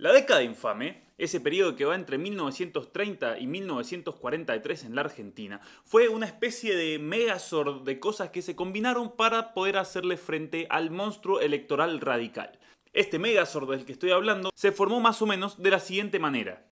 La década infame, ese periodo que va entre 1930 y 1943 en la Argentina, fue una especie de megazord de cosas que se combinaron para poder hacerle frente al monstruo electoral radical. Este megazord del que estoy hablando se formó más o menos de la siguiente manera.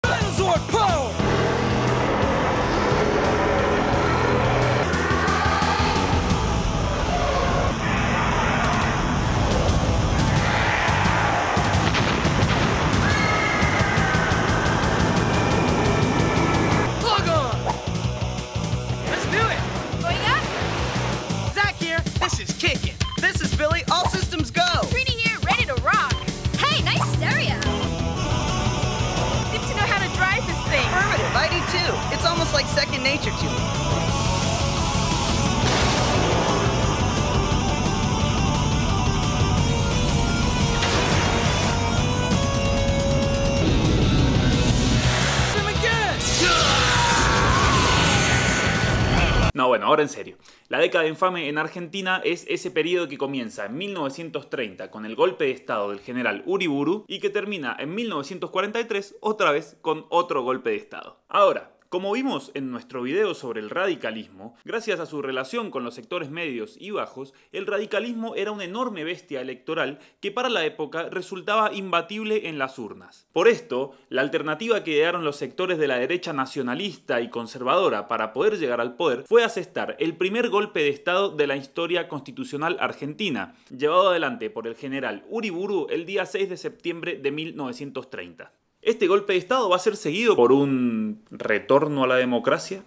bueno, ahora en serio. La década de infame en Argentina es ese periodo que comienza en 1930 con el golpe de Estado del general Uriburu y que termina en 1943 otra vez con otro golpe de Estado. Ahora, como vimos en nuestro video sobre el radicalismo, gracias a su relación con los sectores medios y bajos, el radicalismo era una enorme bestia electoral que para la época resultaba imbatible en las urnas. Por esto, la alternativa que idearon los sectores de la derecha nacionalista y conservadora para poder llegar al poder fue asestar el primer golpe de Estado de la historia constitucional argentina, llevado adelante por el general Uriburu el día 6 de septiembre de 1930. Este golpe de Estado va a ser seguido por un retorno a la democracia,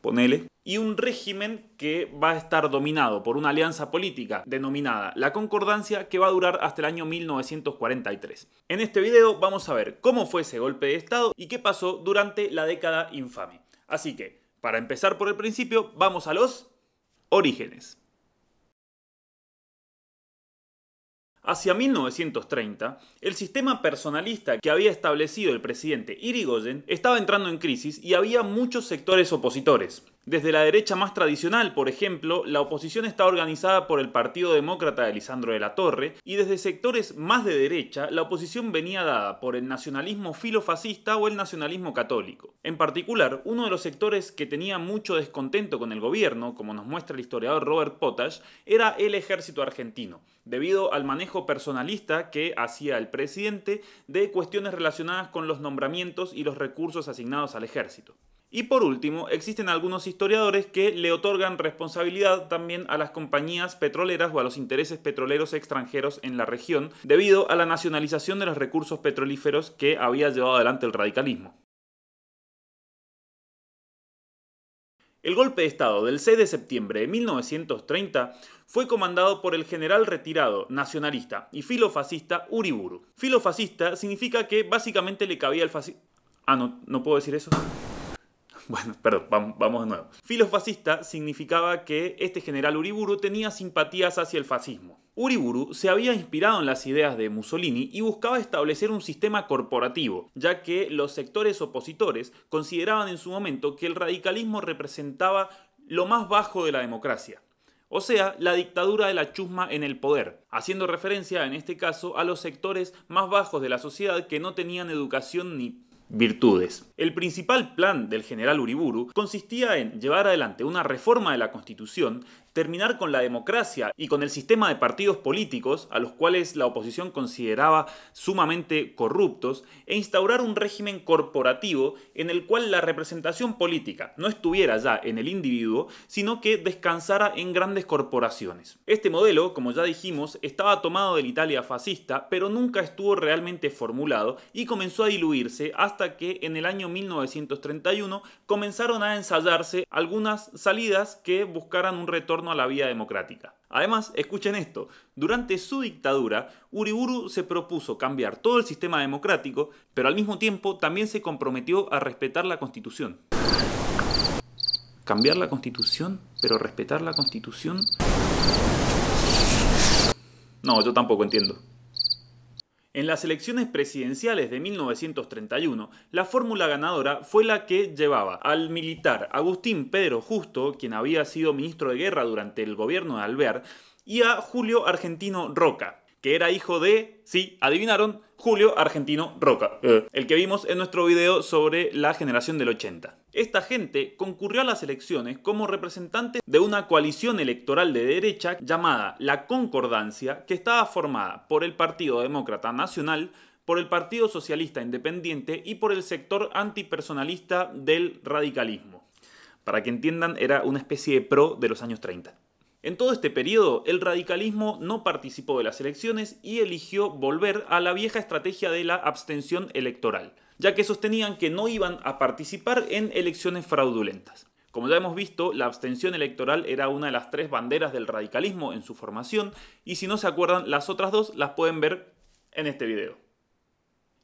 ponele, y un régimen que va a estar dominado por una alianza política denominada la Concordancia que va a durar hasta el año 1943. En este video vamos a ver cómo fue ese golpe de Estado y qué pasó durante la década infame. Así que, para empezar por el principio, vamos a los orígenes. Hacia 1930, el sistema personalista que había establecido el presidente Irigoyen estaba entrando en crisis y había muchos sectores opositores. Desde la derecha más tradicional, por ejemplo, la oposición está organizada por el Partido Demócrata de Lisandro de la Torre, y desde sectores más de derecha, la oposición venía dada por el nacionalismo filofascista o el nacionalismo católico. En particular, uno de los sectores que tenía mucho descontento con el gobierno, como nos muestra el historiador Robert Potash, era el ejército argentino, debido al manejo personalista que hacía el presidente de cuestiones relacionadas con los nombramientos y los recursos asignados al ejército. Y por último, existen algunos historiadores que le otorgan responsabilidad también a las compañías petroleras o a los intereses petroleros extranjeros en la región debido a la nacionalización de los recursos petrolíferos que había llevado adelante el radicalismo. El golpe de Estado del 6 de septiembre de 1930 fue comandado por el general retirado, nacionalista y filofascista Uriburu. Filofascista significa que básicamente le cabía el fascismo... Ah, no, no puedo decir eso. Bueno, perdón, vamos, de nuevo. Filofascista significaba que este general Uriburu tenía simpatías hacia el fascismo. Uriburu se había inspirado en las ideas de Mussolini y buscaba establecer un sistema corporativo, ya que los sectores opositores consideraban en su momento que el radicalismo representaba lo más bajo de la democracia, o sea, la dictadura de la chusma en el poder, haciendo referencia en este caso a los sectores más bajos de la sociedad que no tenían educación ni virtudes. El principal plan del general Uriburu consistía en llevar adelante una reforma de la Constitución terminar con la democracia y con el sistema de partidos políticos, a los cuales la oposición consideraba sumamente corruptos, e instaurar un régimen corporativo en el cual la representación política no estuviera ya en el individuo, sino que descansara en grandes corporaciones. Este modelo, como ya dijimos, estaba tomado de la Italia fascista, pero nunca estuvo realmente formulado y comenzó a diluirse hasta que en el año 1931 comenzaron a ensayarse algunas salidas que buscaran un retorno a la vía democrática. Además, escuchen esto, durante su dictadura, Uriburu se propuso cambiar todo el sistema democrático, pero al mismo tiempo también se comprometió a respetar la constitución. Cambiar la constitución, pero respetar la constitución... No, yo tampoco entiendo. En las elecciones presidenciales de 1931, la fórmula ganadora fue la que llevaba al militar Agustín Pedro Justo, quien había sido ministro de guerra durante el gobierno de Alvear, y a Julio Argentino Roca, que era hijo de, sí, adivinaron, Julio Argentino Roca, eh, el que vimos en nuestro video sobre la generación del 80. Esta gente concurrió a las elecciones como representantes de una coalición electoral de derecha llamada La Concordancia, que estaba formada por el Partido Demócrata Nacional, por el Partido Socialista Independiente y por el sector antipersonalista del radicalismo. Para que entiendan, era una especie de pro de los años 30. En todo este periodo, el radicalismo no participó de las elecciones y eligió volver a la vieja estrategia de la abstención electoral ya que sostenían que no iban a participar en elecciones fraudulentas. Como ya hemos visto, la abstención electoral era una de las tres banderas del radicalismo en su formación, y si no se acuerdan, las otras dos las pueden ver en este video.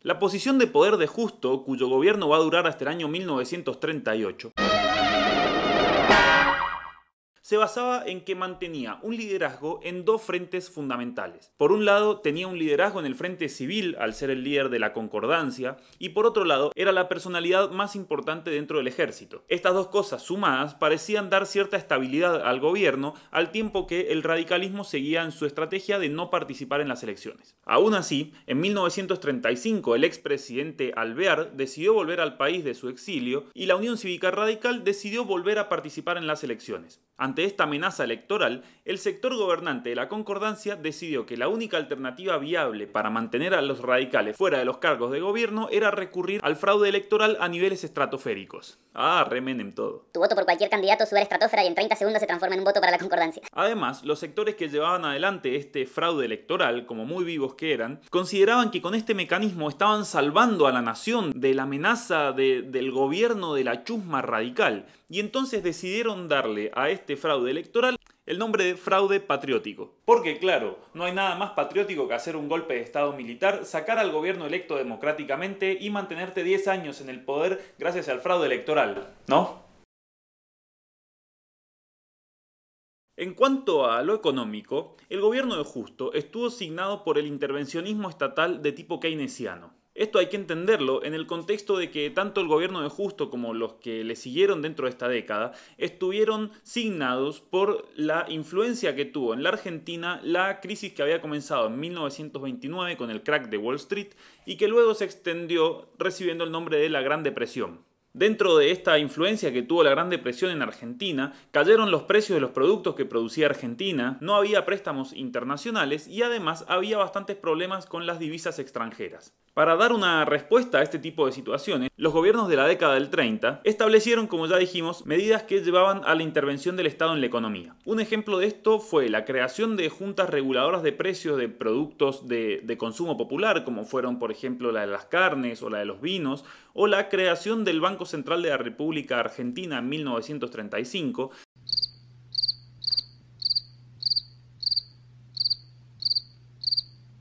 La posición de poder de Justo, cuyo gobierno va a durar hasta el año 1938 se basaba en que mantenía un liderazgo en dos frentes fundamentales. Por un lado, tenía un liderazgo en el frente civil al ser el líder de la concordancia, y por otro lado, era la personalidad más importante dentro del ejército. Estas dos cosas sumadas parecían dar cierta estabilidad al gobierno, al tiempo que el radicalismo seguía en su estrategia de no participar en las elecciones. Aún así, en 1935 el expresidente Alvear decidió volver al país de su exilio y la Unión Cívica Radical decidió volver a participar en las elecciones. Ante esta amenaza electoral, el sector gobernante de la Concordancia decidió que la única alternativa viable para mantener a los radicales fuera de los cargos de gobierno era recurrir al fraude electoral a niveles estratosféricos. Ah, remenen todo. Tu voto por cualquier candidato sube a estratosfera y en 30 segundos se transforma en un voto para la Concordancia. Además, los sectores que llevaban adelante este fraude electoral, como muy vivos que eran, consideraban que con este mecanismo estaban salvando a la nación de la amenaza del gobierno de la chusma radical y entonces decidieron darle a este fraude electoral el nombre de fraude patriótico. Porque claro, no hay nada más patriótico que hacer un golpe de Estado militar, sacar al gobierno electo democráticamente y mantenerte 10 años en el poder gracias al fraude electoral, ¿no? En cuanto a lo económico, el gobierno de Justo estuvo signado por el intervencionismo estatal de tipo keynesiano. Esto hay que entenderlo en el contexto de que tanto el gobierno de Justo como los que le siguieron dentro de esta década estuvieron signados por la influencia que tuvo en la Argentina la crisis que había comenzado en 1929 con el crack de Wall Street y que luego se extendió recibiendo el nombre de la Gran Depresión. Dentro de esta influencia que tuvo la Gran Depresión en Argentina, cayeron los precios de los productos que producía Argentina, no había préstamos internacionales y además había bastantes problemas con las divisas extranjeras. Para dar una respuesta a este tipo de situaciones, los gobiernos de la década del 30 establecieron, como ya dijimos, medidas que llevaban a la intervención del Estado en la economía. Un ejemplo de esto fue la creación de juntas reguladoras de precios de productos de, consumo popular, como fueron por ejemplo la de las carnes o la de los vinos, o la creación del Banco Central de la República Argentina en 1935,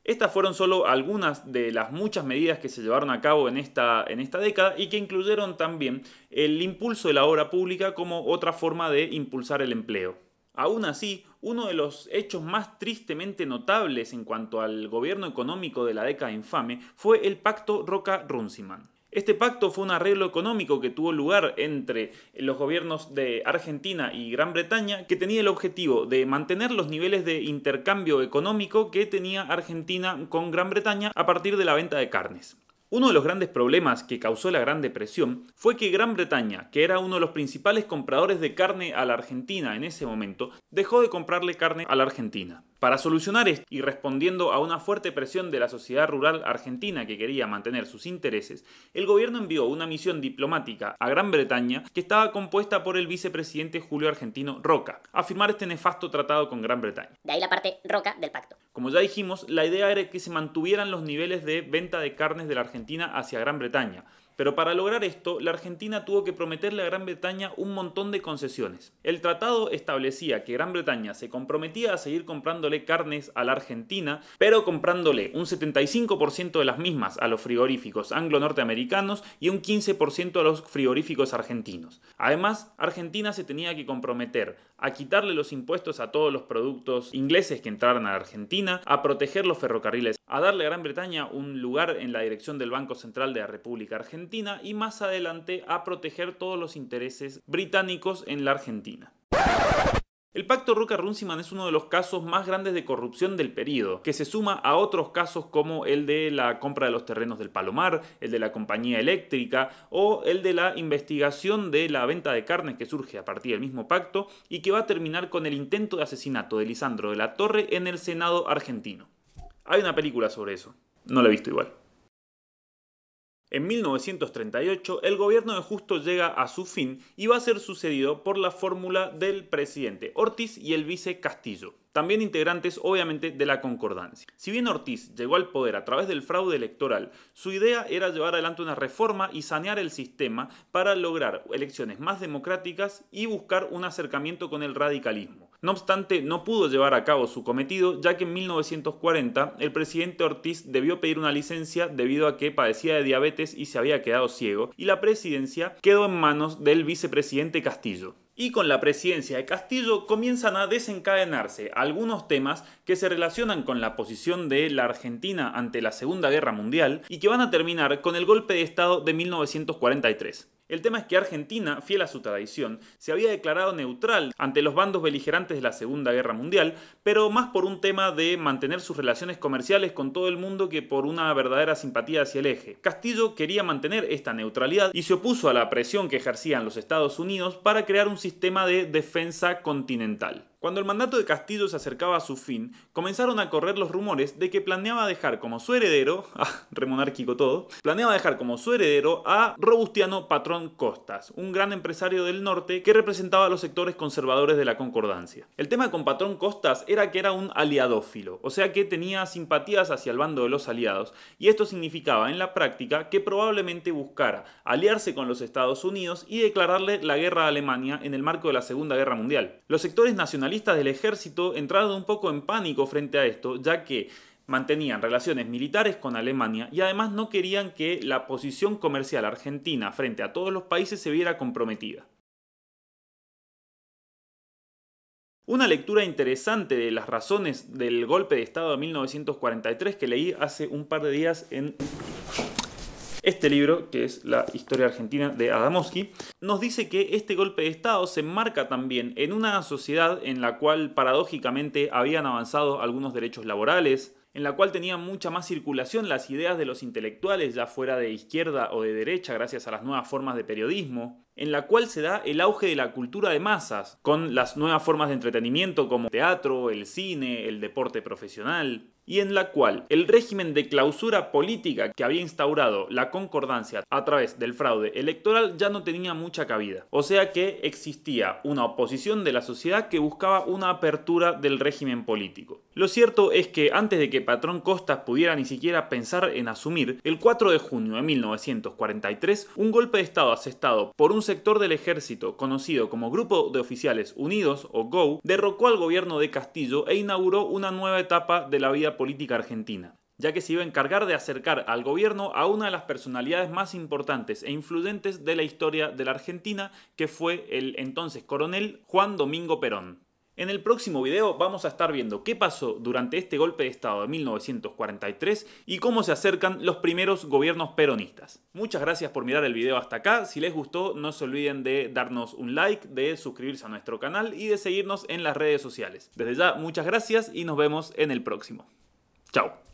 Estas fueron solo algunas de las muchas medidas que se llevaron a cabo en esta, en esta década y que incluyeron también el impulso de la obra pública como otra forma de impulsar el empleo. Aún así, uno de los hechos más tristemente notables en cuanto al gobierno económico de la década infame fue el pacto Roca-Runciman. Este pacto fue un arreglo económico que tuvo lugar entre los gobiernos de Argentina y Gran Bretaña que tenía el objetivo de mantener los niveles de intercambio económico que tenía Argentina con Gran Bretaña a partir de la venta de carnes. Uno de los grandes problemas que causó la Gran Depresión fue que Gran Bretaña, que era uno de los principales compradores de carne a la Argentina en ese momento, dejó de comprarle carne a la Argentina. Para solucionar esto, y respondiendo a una fuerte presión de la sociedad rural argentina que quería mantener sus intereses, el gobierno envió una misión diplomática a Gran Bretaña que estaba compuesta por el vicepresidente Julio Argentino Roca, a firmar este nefasto tratado con Gran Bretaña. De ahí la parte Roca del pacto. Como ya dijimos, la idea era que se mantuvieran los niveles de venta de carnes de la Argentina hacia Gran Bretaña, pero para lograr esto, la Argentina tuvo que prometerle a Gran Bretaña un montón de concesiones. El tratado establecía que Gran Bretaña se comprometía a seguir comprándole carnes a la Argentina, pero comprándole un 75% de las mismas a los frigoríficos anglo-norteamericanos y un 15% a los frigoríficos argentinos. Además, Argentina se tenía que comprometer a quitarle los impuestos a todos los productos ingleses que entraran a la Argentina, a proteger los ferrocarriles, a darle a Gran Bretaña un lugar en la dirección del Banco Central de la República Argentina, y más adelante a proteger todos los intereses británicos en la Argentina. El pacto Roca-Runciman es uno de los casos más grandes de corrupción del periodo, que se suma a otros casos como el de la compra de los terrenos del Palomar, el de la compañía eléctrica o el de la investigación de la venta de carnes que surge a partir del mismo pacto y que va a terminar con el intento de asesinato de Lisandro de la Torre en el Senado argentino. Hay una película sobre eso, no la he visto igual. En 1938, el gobierno de Justo llega a su fin y va a ser sucedido por la fórmula del presidente Ortiz y el vice Castillo, también integrantes obviamente de la concordancia. Si bien Ortiz llegó al poder a través del fraude electoral, su idea era llevar adelante una reforma y sanear el sistema para lograr elecciones más democráticas y buscar un acercamiento con el radicalismo. No obstante, no pudo llevar a cabo su cometido, ya que en 1940 el presidente Ortiz debió pedir una licencia debido a que padecía de diabetes y se había quedado ciego, y la presidencia quedó en manos del vicepresidente Castillo. Y con la presidencia de Castillo comienzan a desencadenarse algunos temas que se relacionan con la posición de la Argentina ante la Segunda Guerra Mundial y que van a terminar con el golpe de Estado de 1943. El tema es que Argentina, fiel a su tradición, se había declarado neutral ante los bandos beligerantes de la Segunda Guerra Mundial, pero más por un tema de mantener sus relaciones comerciales con todo el mundo que por una verdadera simpatía hacia el eje. Castillo quería mantener esta neutralidad y se opuso a la presión que ejercían los Estados Unidos para crear un sistema de defensa continental. Cuando el mandato de Castillo se acercaba a su fin, comenzaron a correr los rumores de que planeaba dejar como su heredero, ah, remonárquico todo, planeaba dejar como su heredero a Robustiano Patrón Costas, un gran empresario del norte que representaba a los sectores conservadores de la concordancia. El tema con Patrón Costas era que era un aliadófilo, o sea que tenía simpatías hacia el bando de los aliados, y esto significaba en la práctica que probablemente buscara aliarse con los Estados Unidos y declararle la guerra a Alemania en el marco de la Segunda Guerra Mundial. Los sectores nacionales del ejército entraron un poco en pánico frente a esto, ya que mantenían relaciones militares con Alemania y además no querían que la posición comercial argentina frente a todos los países se viera comprometida. Una lectura interesante de las razones del golpe de Estado de 1943 que leí hace un par de días en este libro, que es La historia argentina de Adamowski, nos dice que este golpe de Estado se enmarca también en una sociedad en la cual paradójicamente habían avanzado algunos derechos laborales, en la cual tenían mucha más circulación las ideas de los intelectuales, ya fuera de izquierda o de derecha, gracias a las nuevas formas de periodismo, en la cual se da el auge de la cultura de masas, con las nuevas formas de entretenimiento como teatro, el cine, el deporte profesional, y en la cual el régimen de clausura política que había instaurado la concordancia a través del fraude electoral ya no tenía mucha cabida. O sea que existía una oposición de la sociedad que buscaba una apertura del régimen político. Lo cierto es que antes de que Patrón Costas pudiera ni siquiera pensar en asumir, el 4 de junio de 1943, un golpe de Estado asestado por un sector del ejército conocido como Grupo de Oficiales Unidos o GO derrocó al gobierno de Castillo e inauguró una nueva etapa de la vida política argentina, ya que se iba a encargar de acercar al gobierno a una de las personalidades más importantes e influyentes de la historia de la Argentina, que fue el entonces coronel Juan Domingo Perón. En el próximo video vamos a estar viendo qué pasó durante este golpe de Estado de 1943 y cómo se acercan los primeros gobiernos peronistas. Muchas gracias por mirar el video hasta acá, si les gustó no se olviden de darnos un like, de suscribirse a nuestro canal y de seguirnos en las redes sociales. Desde ya muchas gracias y nos vemos en el próximo. Ciao.